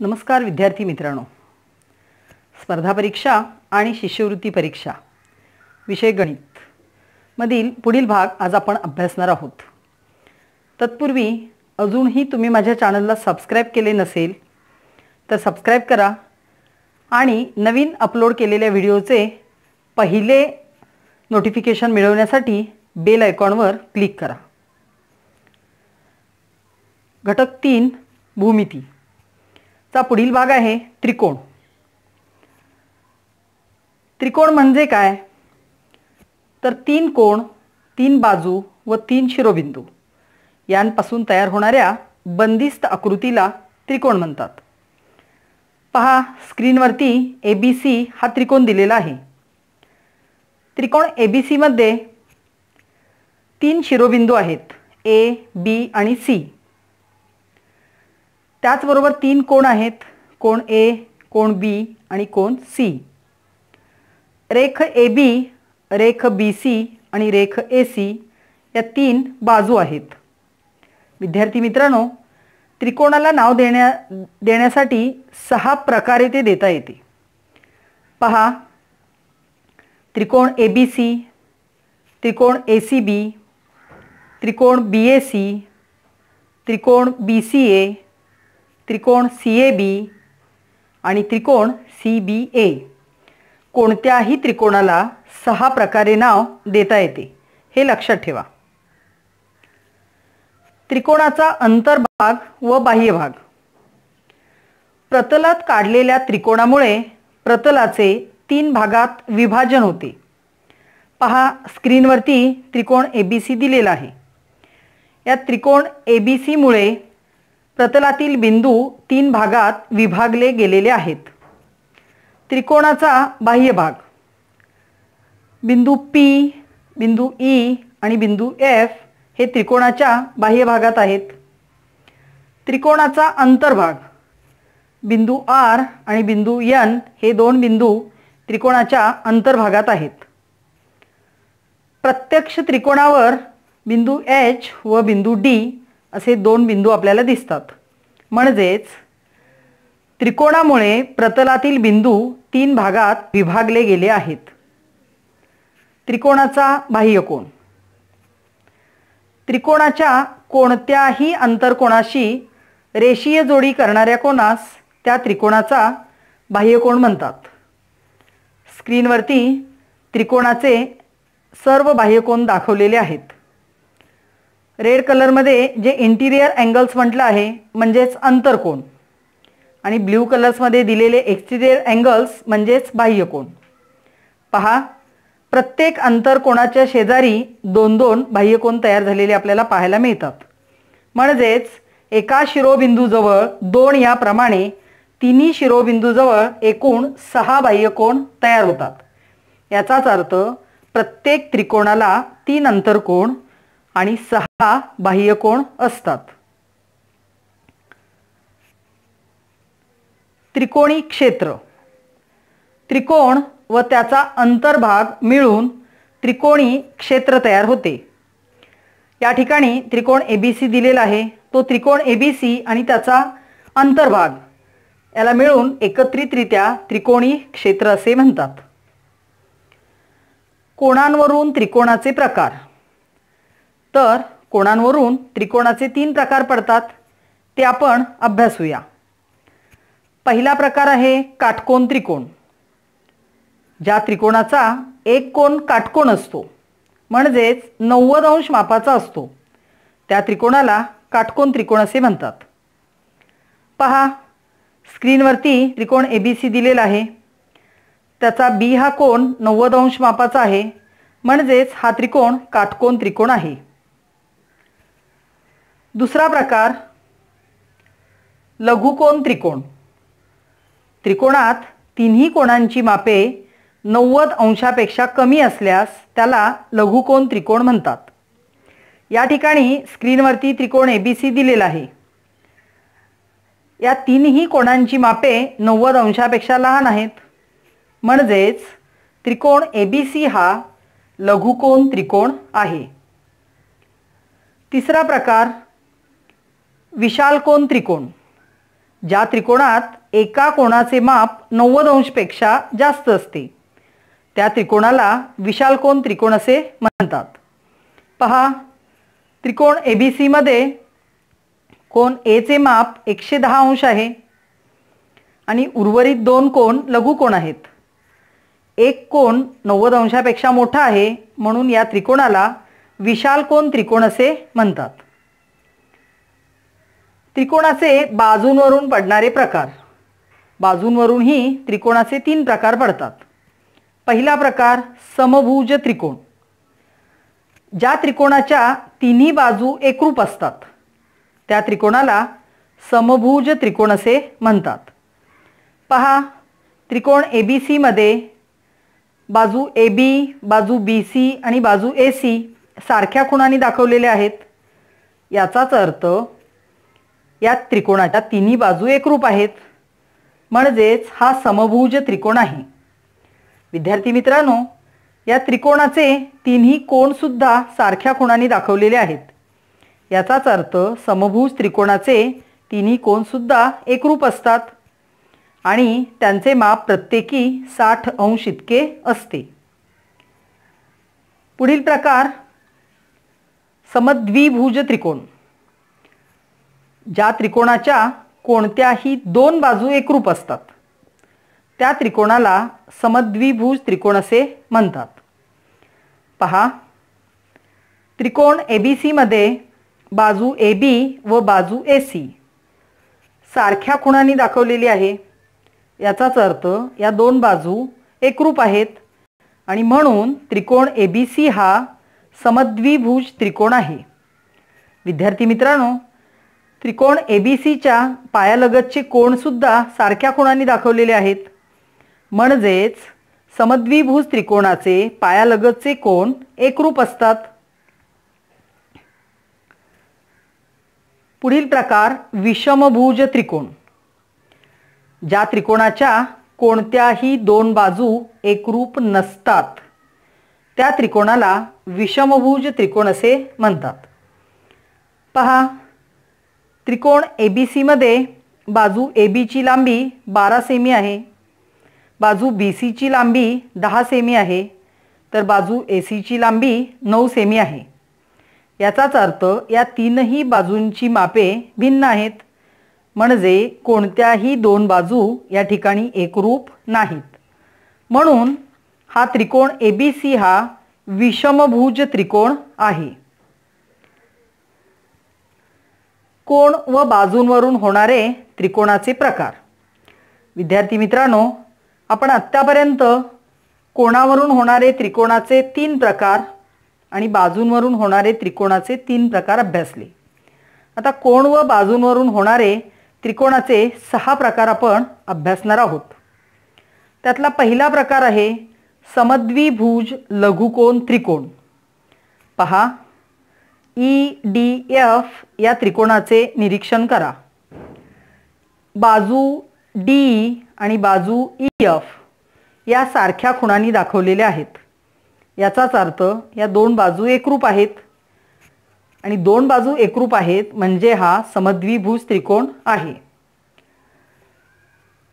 नमस्कार विद्यार्थी मित्रांनो स्पर्धा परीक्षा आणि शिष्यवृत्ती परीक्षा विषय गणित मधील पुढील भाग आज आपण अभ्यासणार आहोत तत्पूर्वी अजूनही तुम्ही माझ्या चॅनलला सबस्क्राईब केले नसेल तर सबस्क्राईब करा आणि नवीन अपलोड केलेल्या व्हिडिओचे पहिले नोटिफिकेशन मिळवण्यासाठी बेल आयकॉनवर क्लिक करा घटक तीन भूमिती चा पुढील भाग आहे त्रिकोण त्रिकोण म्हणजे काय तर तीन कोण तीन बाजू व तीन शिरोबिंदू यांपासून तयार होणाऱ्या बंदिस्त आकृतीला त्रिकोण म्हणतात पहा स्क्रीनवरती ए बी सी हा त्रिकोण दिलेला आहे त्रिकोण ए बी सीमध्ये तीन शिरोबिंदू आहेत ए बी आणि सी त्याचबरोबर तीन कोण आहेत कोण ए कोण बी आणि कोण सी रेख ए बी रेख बी सी आणि रेख ए सी या तीन बाजू आहेत विद्यार्थी मित्रांनो त्रिकोणाला नाव देण्या देण्यासाठी सहा प्रकारे ते देता येते पहा त्रिकोण ए बी सी त्रिकोण ए सी बी त्रिकोण बी ए सी त्रिकोण बी सी ए त्रिकोण सी ए बी आणि त्रिकोण सी बी ए कोणत्याही त्रिकोणाला सहा प्रकारे नाव देता येते हे लक्षात ठेवा त्रिकोणाचा अंतर्भाग व बाह्य भाग प्रतलात काढलेल्या त्रिकोणामुळे प्रतलाचे तीन भागात विभाजन होते पहा स्क्रीनवरती त्रिकोण ए बी सी दिलेला आहे या त्रिकोण ए बी सीमुळे प्रतलातील बिंदू तीन भागात विभागले गेलेले आहेत त्रिकोणाचा बाह्य भाग बिंदू पी बिंदू ई e आणि बिंदू एफ हे त्रिकोणाच्या बाह्य भागात आहेत त्रिकोणाचा अंतर्भाग बिंदू आर आणि बिंदू यन हे दोन बिंदू त्रिकोणाच्या अंतर्भागात आहेत प्रत्यक्ष त्रिकोणावर बिंदू एच व बिंदू डी असे दोन बिंदू आपल्याला दिसतात म्हणजेच त्रिकोणामुळे प्रतलातील बिंदू तीन भागात विभागले गेले आहेत त्रिकोणाचा बाह्यकोण त्रिकोणाच्या कोणत्याही अंतरकोणाशी रेषीय जोडी करणाऱ्या कोणास त्या त्रिकोणाचा बाह्यकोण म्हणतात स्क्रीनवरती त्रिकोणाचे सर्व बाह्यकोण दाखवलेले आहेत रेड कलरमध्ये जे इंटिरियर अँगल्स म्हटलं आहे म्हणजेच अंतरकोण आणि ब्ल्यू कलर्समध्ये दिलेले एक्सटिरियर अँगल्स म्हणजेच बाह्यकोण पहा प्रत्येक अंतरकोणाच्या शेजारी दोन दोन बाह्यकोण तयार झालेले आपल्याला पाहायला मिळतात म्हणजेच एका शिरोबिंदूजवळ दोन याप्रमाणे तिन्ही शिरोबिंदूजवळ एकूण सहा बाह्यकोण तयार होतात याचाच अर्थ प्रत्येक त्रिकोणाला तीन अंतरकोण आणि सहा बाह्यकोण असतात त्रिकोणी क्षेत्र त्रिकोण व त्याचा अंतर्भाग मिळून त्रिकोणी क्षेत्र तयार होते या ठिकाणी त्रिकोण ए बी सी दिलेला आहे तो त्रिकोण ए बी सी आणि त्याचा अंतर्भाग याला मिळून एकत्रितरित्या त्रिकोणी क्षेत्र असे म्हणतात कोणांवरून त्रिकोणाचे प्रकार तर कोणांवरून त्रिकोणाचे तीन प्रकार पडतात ते आपण अभ्यासूया पहिला प्रकार आहे काटकोन त्रिकोण ज्या त्रिकोणाचा एक कोण काटकोण असतो म्हणजेच नव्वद अंश मापाचा असतो त्या त्रिकोणाला काटकोन त्रिकोण असे म्हणतात पहा स्क्रीनवरती त्रिकोण ए बी सी दिलेला आहे त्याचा बी हा कोण नव्वद अंश मापाचा आहे म्हणजेच हा त्रिकोण काटकोन त्रिकोण आहे दुसरा प्रकार लघुकोन त्रिकोण त्रिकोणात तिन्ही कोणांची मापे नव्वद अंशापेक्षा कमी असल्यास त्याला लघुकोन त्रिकोण म्हणतात या ठिकाणी स्क्रीनवरती त्रिकोण ए बी सी दिलेला आहे या तीनही कोणांची मापे नव्वद अंशापेक्षा लहान आहेत म्हणजेच त्रिकोण ए बी सी हा लघुकोन त्रिकोण आहे तिसरा प्रकार विशालकोन त्रिकोण ज्या त्रिकोणात एका कोणाचे माप नव्वद अंशपेक्षा जास्त असते त्या त्रिकोणाला विशालकोन त्रिकोण असे म्हणतात पहा त्रिकोण ए बी सीमध्ये कोण एचे माप एकशे दहा अंश आहे आणि उर्वरित दोन कोण लघु कोण आहेत एक कोण नव्वद अंशापेक्षा मोठा आहे म्हणून या त्रिकोणाला विशालकोन त्रिकोण असे म्हणतात त्रिकोणाचे बाजूंवरून पडणारे प्रकार बाजूंवरूनही त्रिकोणाचे तीन प्रकार पडतात पहिला प्रकार समभुज त्रिकोण ज्या त्रिकोणाच्या तिन्ही बाजू एकरूप असतात त्या त्रिकोणाला समभुज त्रिकोण असे म्हणतात पहा त्रिकोण ए बी सीमध्ये बाजू ए बी बाजू बी सी आणि बाजू ए सी सारख्या खुणांनी दाखवलेल्या आहेत याचाच अर्थ या त्रिकोणाच्या तिन्ही बाजू एकरूप आहेत म्हणजेच हा समभुज त्रिकोण आहे विद्यार्थी मित्रांनो या त्रिकोणाचे तिन्ही कोणसुद्धा सारख्या कोणाने दाखवलेले आहेत याचाच अर्थ समभुज त्रिकोणाचे तिन्ही कोणसुद्धा एकरूप असतात आणि त्यांचे माप प्रत्येकी साठ अंश इतके असते पुढील प्रकार समद्विभुज त्रिकोण ज्या त्रिकोणाच्या कोणत्याही दोन बाजू एकरूप असतात त्या त्रिकोणाला समद्विभुज त्रिकोण असे म्हणतात पहा त्रिकोण ए बी सीमध्ये बाजू ए बी व बाजू ए सी सारख्या खुणाने दाखवलेली आहे याचाच अर्थ या दोन बाजू एकरूप आहेत आणि म्हणून त्रिकोण ए बी सी हा समद्विभुज त्रिकोण आहे विद्यार्थी मित्रांनो त्रिकोण एबीसीच्या पायालगतचे सुद्धा सारख्या कोणांनी दाखवलेले आहेत म्हणजेच समद्विभुज त्रिकोणाचे पायालगतचे कोण एकरूप असतात पुढील प्रकार विषमभुज त्रिकोण ज्या त्रिकोणाच्या कोणत्याही दोन बाजू एकरूप नसतात त्या त्रिकोणाला विषमभुज त्रिकोण असे म्हणतात पहा त्रिकोण ए बी सीमध्ये बाजू ए बीची लांबी बारा सेमी आहे बाजू बी सीची लांबी दहा सेमी आहे तर बाजू ए सीची लांबी नऊ सेमी आहे याचाच अर्थ या तीनही बाजूंची मापे भिन्न आहेत म्हणजे कोणत्याही दोन बाजू या ठिकाणी एकरूप नाहीत म्हणून हा त्रिकोण ए बी सी हा विषमभुज त्रिकोण आहे कोण व बाजूंवरून होणारे त्रिकोणाचे प्रकार विद्यार्थी मित्रांनो आपण आत्तापर्यंत कोणावरून होणारे त्रिकोणाचे तीन प्रकार आणि बाजूंवरून होणारे त्रिकोणाचे तीन प्रकार अभ्यासले आता कोण व बाजूंवरून होणारे त्रिकोणाचे सहा प्रकार आपण अभ्यासणार आहोत त्यातला पहिला प्रकार आहे समद्विभुज लघुकोन त्रिकोण पहा ई डी एफ या त्रिकोणाचे निरीक्षण करा बाजू डी आणि बाजू ई e एफ या सारख्या खुणांनी दाखवलेल्या आहेत याचाच अर्थ या दोन बाजू एकरूप आहेत आणि दोन बाजू एकरूप आहेत म्हणजे हा समद्विभुज त्रिकोण आहे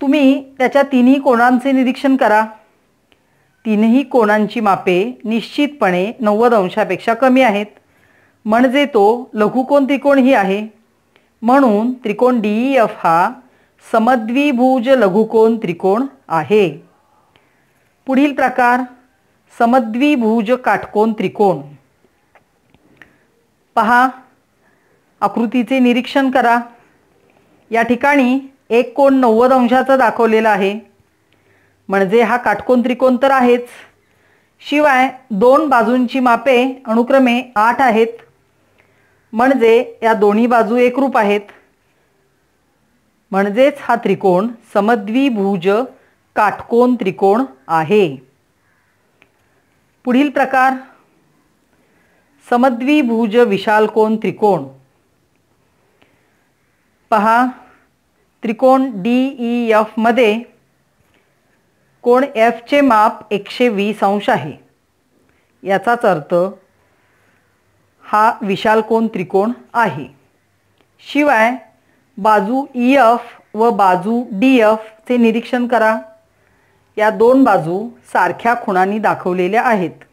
तुम्ही त्याच्या तिन्ही कोणांचे निरीक्षण करा तिन्ही कोणांची मापे निश्चितपणे नव्वद अंशापेक्षा कमी आहेत म्हणजे तो लघुकोन त्रिकोण ही आहे म्हणून त्रिकोण डी ई एफ हा समद्विभुज लघुकोन त्रिकोण आहे पुढील प्रकार समद्विभुज काटकोन त्रिकोण पहा आकृतीचे निरीक्षण करा या ठिकाणी एक कोण नव्वद अंशाचा दाखवलेला आहे म्हणजे हा काटकोन त्रिकोण तर आहेच शिवाय दोन बाजूंची मापे अनुक्रमे आठ आहेत म्हणजे या दोन्ही बाजू एकरूप आहेत म्हणजेच हा त्रिकोण समद्विभुज काटकोन त्रिकोण आहे पुढील प्रकार समद्विभुज विशालकोन त्रिकोण पहा त्रिकोण डी ई e मध्ये कोण चे माप एकशे वीस अंश आहे याचाच अर्थ हा विशालकोन त्रिकोण आहे शिवाय बाजू ई e एफ व बाजू डी चे निरीक्षण करा या दोन बाजू सारख्या खुणांनी दाखवलेल्या आहेत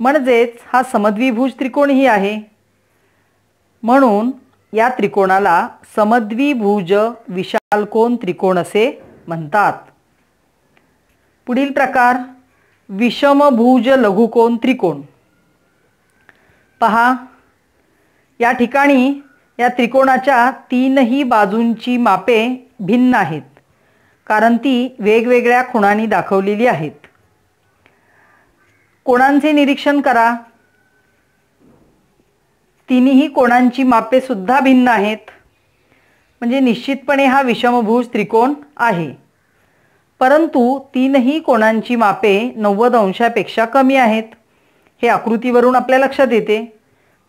म्हणजेच हा समद्विभुज त्रिकोणही आहे म्हणून या त्रिकोणाला समद्विभुज विशालकोन त्रिकोण असे म्हणतात पुढील प्रकार विषमभुज लघुकोन त्रिकोण पहा या ठिकाणी या त्रिकोणाच्या तीनही बाजूंची मापे भिन्न आहेत कारण ती वेगवेगळ्या खुणांनी दाखवलेली आहेत कोणांचे निरीक्षण करा तिन्ही कोणांची मापेसुद्धा भिन्न आहेत म्हणजे निश्चितपणे हा विषमभूज त्रिकोण आहे परंतु तीनही कोणांची मापे नव्वद अंशापेक्षा कमी आहेत हे आकृतीवरून आपल्या लक्षात येते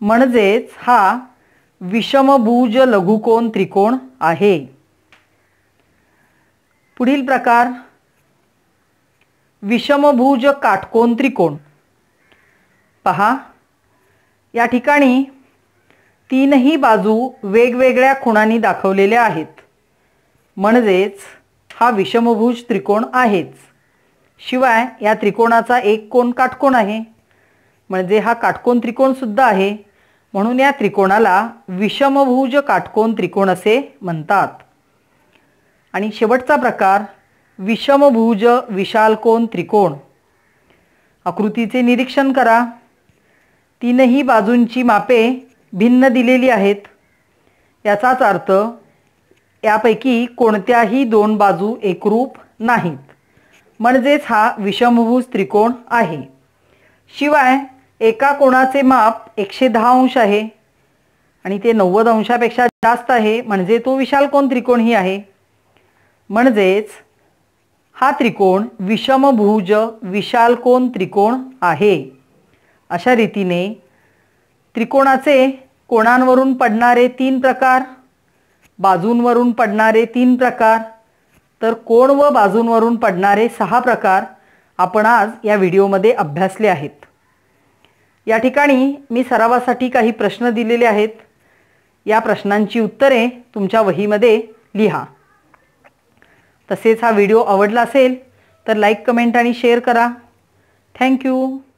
म्हणजेच हा विषमभुज लघुकोन त्रिकोण आहे पुढील प्रकार विषमभुज काटकोन त्रिकोण पहा या ठिकाणी तीनही बाजू वेगवेगळ्या खुणांनी दाखवलेल्या आहेत म्हणजेच हा विषमभुज त्रिकोण आहेच शिवाय या त्रिकोणाचा एक कोण काटकोण आहे म्हणजे हा काटकोन त्रिकोण सुद्धा आहे म्हणून या त्रिकोणाला विषमभुज काटकोन त्रिकोण असे म्हणतात आणि शेवटचा प्रकार विषमभुज विशालकोन त्रिकोण आकृतीचे निरीक्षण करा तीनही बाजूंची मापे भिन्न दिलेली आहेत याचाच अर्थ यापैकी कोणत्याही दोन बाजू एकरूप नाहीत म्हणजेच हा विषमभुज त्रिकोण आहे शिवाय एका कोणाचे माप एकशे दहा अंश आहे आणि ते नव्वद अंशापेक्षा जास्त आहे म्हणजे तो विशालकोन त्रिकोणही आहे म्हणजेच हा त्रिकोण विषमभुज विशालकोण त्रिकोण आहे अशा रीतीने त्रिकोणाचे कोणांवरून पडणारे तीन प्रकार बाजूंवरून पडणारे तीन प्रकार तर कोण व बाजूंवरून पडणारे सहा प्रकार आपण आज या व्हिडिओमध्ये अभ्यासले आहेत या ठिकाणी मी सरावासाठी काही प्रश्न दिलेले आहेत या प्रश्नांची उत्तरे तुमच्या वहीमध्ये लिहा तसेच हा व्हिडिओ आवडला असेल तर लाईक कमेंट आणि शेअर करा थँक्यू